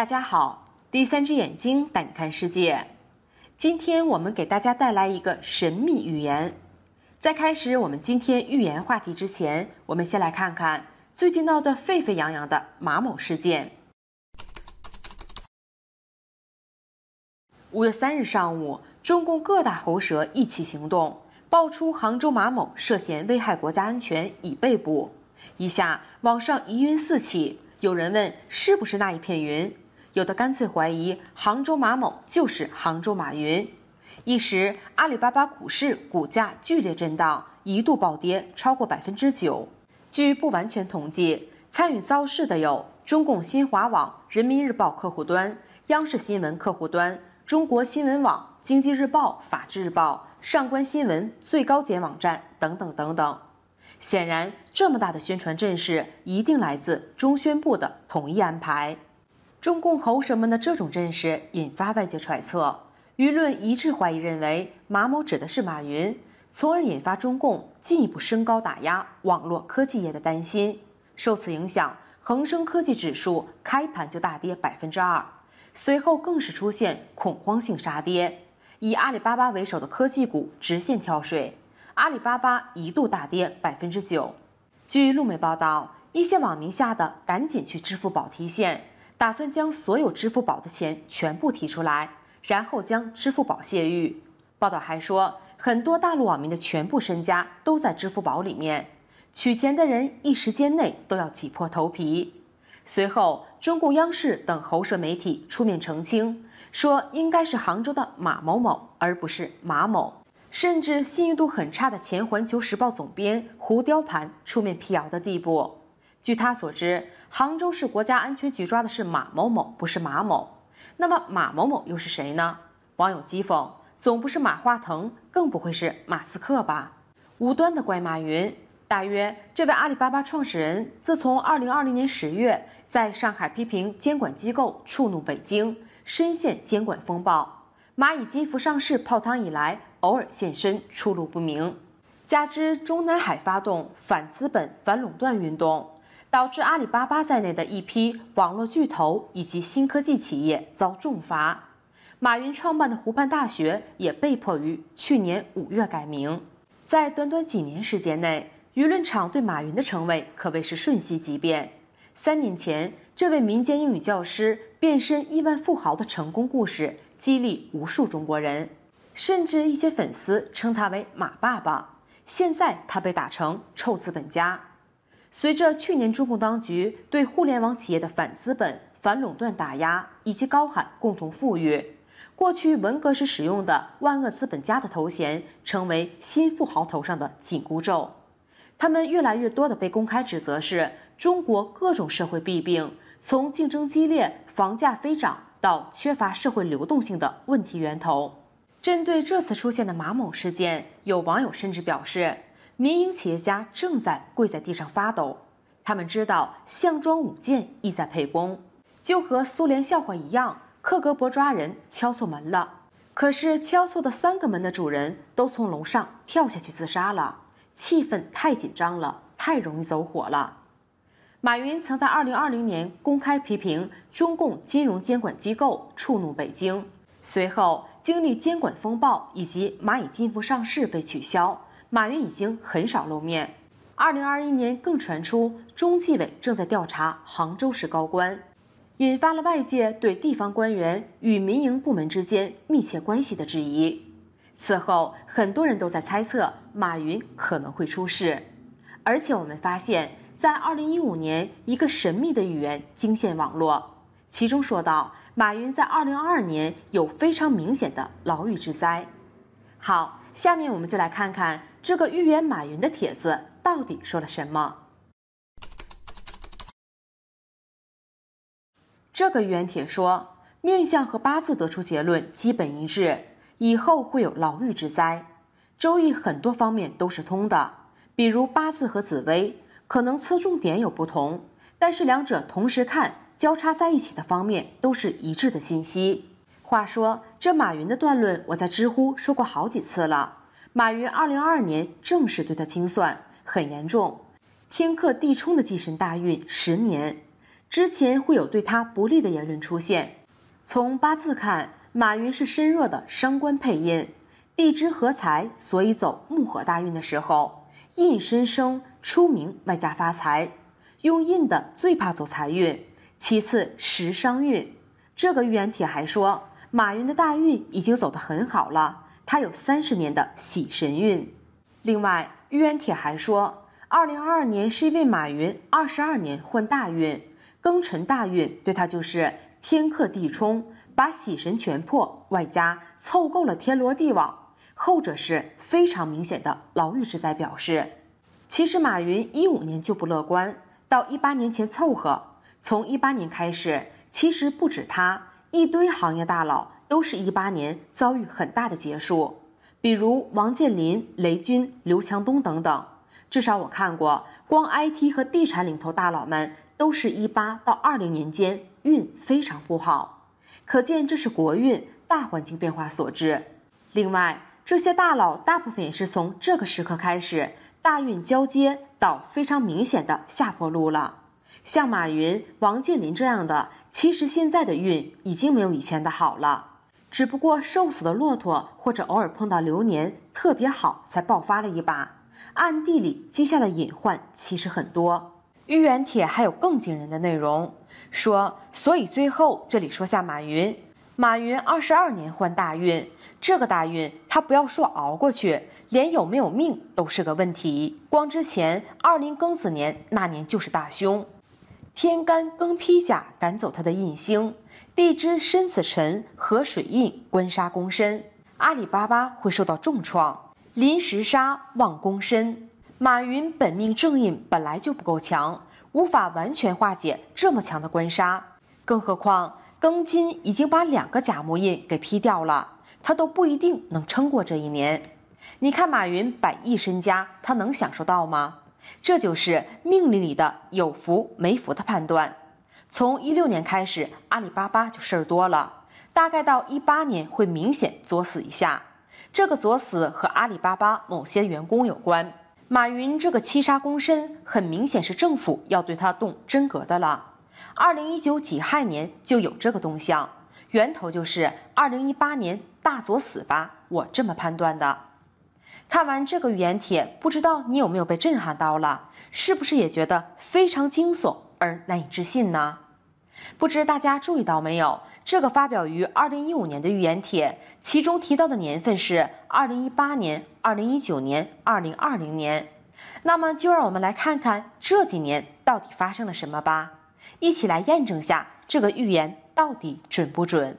大家好，第三只眼睛带你看世界。今天我们给大家带来一个神秘预言。在开始我们今天预言话题之前，我们先来看看最近闹得沸沸扬扬的马某事件。五月三日上午，中共各大喉舌一起行动，爆出杭州马某涉嫌危害国家安全已被捕，一下网上疑云四起。有人问，是不是那一片云？有的干脆怀疑杭州马某就是杭州马云，一时阿里巴巴股市股价剧烈震荡，一度暴跌超过百分之九。据不完全统计，参与造势的有中共新华网、人民日报客户端、央视新闻客户端、中国新闻网、经济日报、法制日报、上观新闻、最高检网站等等等等。显然，这么大的宣传阵势一定来自中宣部的统一安排。中共猴神们的这种认识引发外界揣测，舆论一致怀疑认为马某指的是马云，从而引发中共进一步升高打压网络科技业的担心。受此影响，恒生科技指数开盘就大跌百分之二，随后更是出现恐慌性杀跌，以阿里巴巴为首的科技股直线跳水，阿里巴巴一度大跌百分之九。据路媒报道，一些网民吓得赶紧去支付宝提现。打算将所有支付宝的钱全部提出来，然后将支付宝卸欲。报道还说，很多大陆网民的全部身家都在支付宝里面，取钱的人一时间内都要挤破头皮。随后，中共央视等喉舌媒体出面澄清，说应该是杭州的马某某，而不是马某，甚至信誉度很差的前《环球时报》总编胡雕盘出面辟谣的地步。据他所知，杭州市国家安全局抓的是马某某，不是马某。那么马某某又是谁呢？网友讥讽：总不是马化腾，更不会是马斯克吧？无端的怪马云，大约这位阿里巴巴创始人，自从2020年十月在上海批评监管机构，触怒北京，深陷监管风暴。蚂蚁金服上市泡汤以来，偶尔现身，出路不明。加之中南海发动反资本、反垄断运动。导致阿里巴巴在内的一批网络巨头以及新科技企业遭重罚，马云创办的湖畔大学也被迫于去年五月改名。在短短几年时间内，舆论场对马云的称谓可谓是瞬息即变。三年前，这位民间英语教师变身亿万富豪的成功故事，激励无数中国人，甚至一些粉丝称他为“马爸爸”。现在，他被打成臭资本家。随着去年中共当局对互联网企业的反资本、反垄断打压，以及高喊“共同富裕”，过去文革时使用的“万恶资本家”的头衔，成为新富豪头上的紧箍咒。他们越来越多的被公开指责是中国各种社会弊病，从竞争激烈、房价飞涨到缺乏社会流动性的问题源头。针对这次出现的马某事件，有网友甚至表示。民营企业家正在跪在地上发抖，他们知道项庄舞剑意在沛公，就和苏联笑话一样，克格勃抓人敲错门了。可是敲错的三个门的主人都从楼上跳下去自杀了，气氛太紧张了，太容易走火了。马云曾在二零二零年公开批评中共金融监管机构，触怒北京，随后经历监管风暴以及蚂蚁金服上市被取消。马云已经很少露面，二零二一年更传出中纪委正在调查杭州市高官，引发了外界对地方官员与民营部门之间密切关系的质疑。此后，很多人都在猜测马云可能会出事。而且，我们发现，在二零一五年，一个神秘的语言惊现网络，其中说到马云在二零二二年有非常明显的牢狱之灾。好。下面我们就来看看这个预言马云的帖子到底说了什么。这个预言帖说，面相和八字得出结论基本一致，以后会有牢狱之灾。周易很多方面都是通的，比如八字和紫薇，可能侧重点有不同，但是两者同时看，交叉在一起的方面都是一致的信息。话说这马云的断论，我在知乎说过好几次了。马云二零二二年正式对他清算，很严重。天克地冲的忌神大运十年之前会有对他不利的言论出现。从八字看，马云是身弱的伤官配印，地支合财，所以走木火大运的时候，印身生出名，外加发财。用印的最怕走财运，其次食伤运。这个预言帖还说。马云的大运已经走得很好了，他有三十年的喜神运。另外，玉渊帖还说，二零二二年是因为马云二十二年换大运，庚辰大运对他就是天克地冲，把喜神全破，外加凑够了天罗地网，后者是非常明显的牢狱之灾。表示，其实马云一五年就不乐观，到一八年前凑合，从一八年开始，其实不止他。一堆行业大佬都是一八年遭遇很大的劫数，比如王健林、雷军、刘强东等等。至少我看过，光 IT 和地产领头大佬们都是一八到二零年间运非常不好，可见这是国运大环境变化所致。另外，这些大佬大部分也是从这个时刻开始大运交接到非常明显的下坡路了，像马云、王健林这样的。其实现在的运已经没有以前的好了，只不过瘦死的骆驼或者偶尔碰到流年特别好才爆发了一把，暗地里积下的隐患其实很多。豫园帖还有更惊人的内容，说所以最后这里说下马云，马云二十二年换大运，这个大运他不要说熬过去，连有没有命都是个问题。光之前二零庚子年那年就是大凶。天干庚披甲，赶走他的印星；地支申子辰合水印，官杀宫身。阿里巴巴会受到重创，临时杀旺宫身。马云本命正印本来就不够强，无法完全化解这么强的官杀。更何况庚金已经把两个甲木印给劈掉了，他都不一定能撑过这一年。你看，马云百亿身家，他能享受到吗？这就是命理里的有福没福的判断。从一六年开始，阿里巴巴就事儿多了，大概到一八年会明显作死一下。这个作死和阿里巴巴某些员工有关。马云这个七杀躬身，很明显是政府要对他动真格的了。二零一九己亥年就有这个动向，源头就是二零一八年大作死吧，我这么判断的。看完这个预言帖，不知道你有没有被震撼到了？是不是也觉得非常惊悚而难以置信呢？不知大家注意到没有，这个发表于2015年的预言帖，其中提到的年份是2018年、2019年、2020年。那么，就让我们来看看这几年到底发生了什么吧，一起来验证下这个预言到底准不准。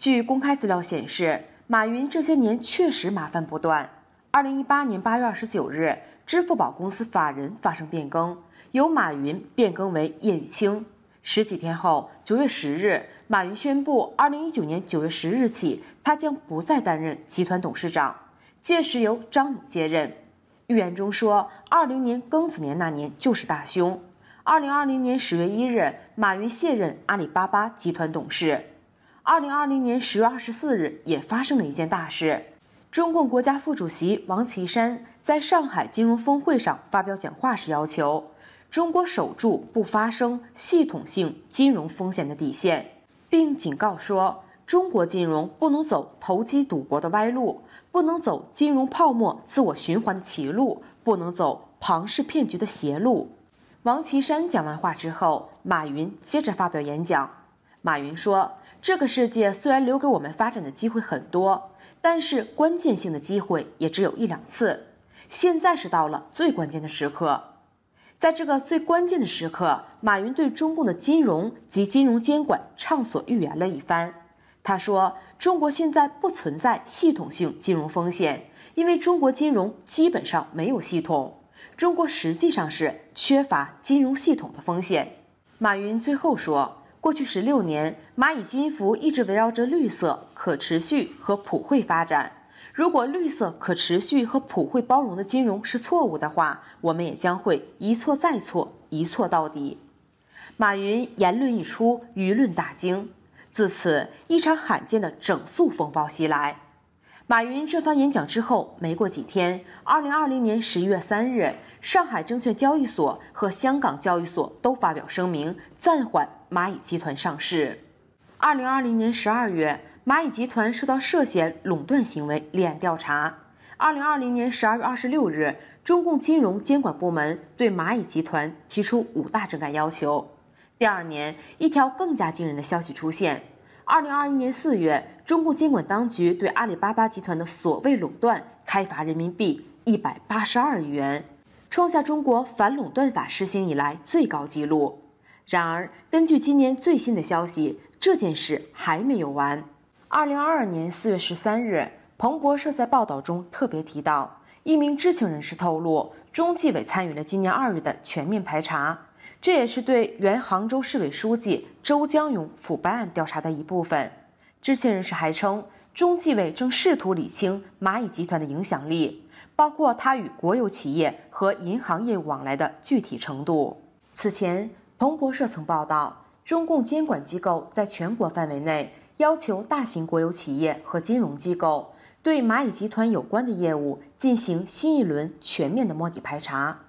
据公开资料显示，马云这些年确实麻烦不断。二零一八年八月二十九日，支付宝公司法人发生变更，由马云变更为叶玉卿。十几天后，九月十日，马云宣布，二零一九年九月十日起，他将不再担任集团董事长，届时由张勇接任。预言中说，二零年庚子年那年就是大凶。二零二零年十月一日，马云卸任阿里巴巴集团董事。二零二零年十月二十四日，也发生了一件大事。中共国家副主席王岐山在上海金融峰会上发表讲话时，要求中国守住不发生系统性金融风险的底线，并警告说，中国金融不能走投机赌博的歪路，不能走金融泡沫自我循环的歧路，不能走庞氏骗局的邪路。王岐山讲完话之后，马云接着发表演讲。马云说。这个世界虽然留给我们发展的机会很多，但是关键性的机会也只有一两次。现在是到了最关键的时刻，在这个最关键的时刻，马云对中共的金融及金融监管畅所欲言了一番。他说：“中国现在不存在系统性金融风险，因为中国金融基本上没有系统，中国实际上是缺乏金融系统的风险。”马云最后说。过去十六年，蚂蚁金服一直围绕着绿色、可持续和普惠发展。如果绿色、可持续和普惠包容的金融是错误的话，我们也将会一错再错，一错到底。马云言论一出，舆论大惊，自此一场罕见的整肃风暴袭来。马云这番演讲之后，没过几天，二零二零年十一月三日，上海证券交易所和香港交易所都发表声明，暂缓蚂蚁集团上市。二零二零年十二月，蚂蚁集团受到涉嫌垄断行为立案调查。二零二零年十二月二十六日，中共金融监管部门对蚂蚁集团提出五大整改要求。第二年，一条更加惊人的消息出现。二零二一年四月，中共监管当局对阿里巴巴集团的所谓垄断开罚人民币一百八十二亿元，创下中国反垄断法施行以来最高纪录。然而，根据今年最新的消息，这件事还没有完。二零二二年四月十三日，彭博社在报道中特别提到，一名知情人士透露，中纪委参与了今年二月的全面排查，这也是对原杭州市委书记。周江勇腐败案调查的一部分。知情人士还称，中纪委正试图理清蚂蚁集团的影响力，包括它与国有企业和银行业务往来的具体程度。此前，彭博社曾报道，中共监管机构在全国范围内要求大型国有企业和金融机构对蚂蚁集团有关的业务进行新一轮全面的摸底排查。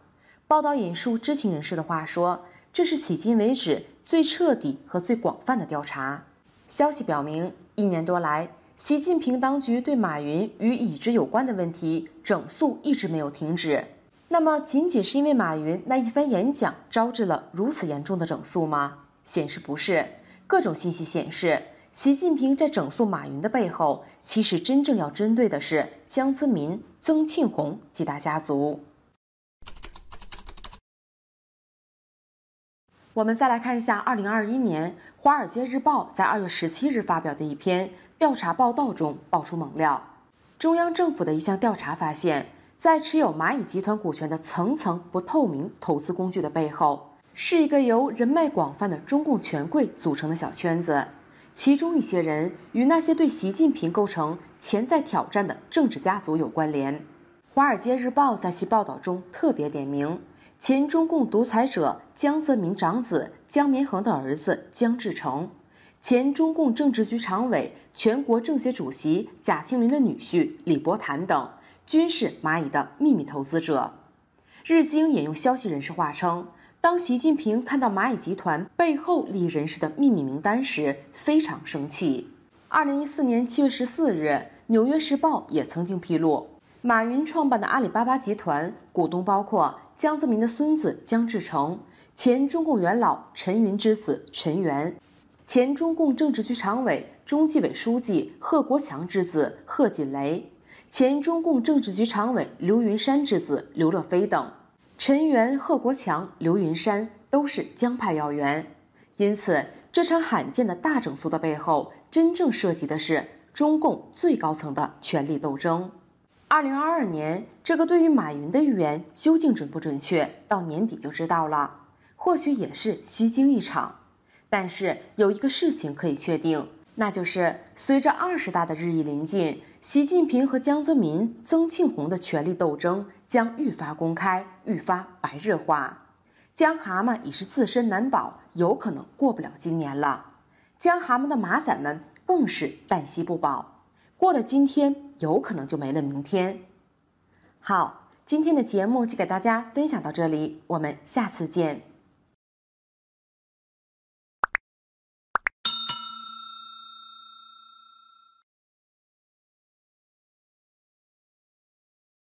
报道引述知情人士的话说。这是迄今为止最彻底和最广泛的调查。消息表明，一年多来，习近平当局对马云与已知有关的问题整肃一直没有停止。那么，仅仅是因为马云那一番演讲招致了如此严重的整肃吗？显示不是。各种信息显示，习近平在整肃马云的背后，其实真正要针对的是江泽民、曾庆红几大家族。我们再来看一下，二零二一年《华尔街日报》在二月十七日发表的一篇调查报道中爆出猛料：中央政府的一项调查发现，在持有蚂蚁集团股权的层层不透明投资工具的背后，是一个由人脉广泛的中共权贵组成的小圈子，其中一些人与那些对习近平构成潜在挑战的政治家族有关联。《华尔街日报》在其报道中特别点名。前中共独裁者江泽民长子江绵恒的儿子江志成，前中共政治局常委、全国政协主席贾庆林的女婿李伯潭等，均是蚂蚁的秘密投资者。日经引用消息人士话称，当习近平看到蚂蚁集团背后利益人士的秘密名单时，非常生气。二零一四年七月十四日，《纽约时报》也曾经披露。马云创办的阿里巴巴集团股东包括江泽民的孙子江志成、前中共元老陈云之子陈元、前中共政治局常委、中纪委书记贺国强之子贺锦雷、前中共政治局常委刘云山之子刘乐飞等。陈元、贺国强、刘云山都是江派要员，因此这场罕见的大整肃的背后，真正涉及的是中共最高层的权力斗争。二零二二年，这个对于马云的预言究竟准不准确，到年底就知道了。或许也是虚惊一场。但是有一个事情可以确定，那就是随着二十大的日益临近，习近平和江泽民、曾庆红的权力斗争将愈发公开，愈发白热化。江蛤蟆已是自身难保，有可能过不了今年了。江蛤蟆的马仔们更是旦夕不保。过了今天，有可能就没了明天。好，今天的节目就给大家分享到这里，我们下次见。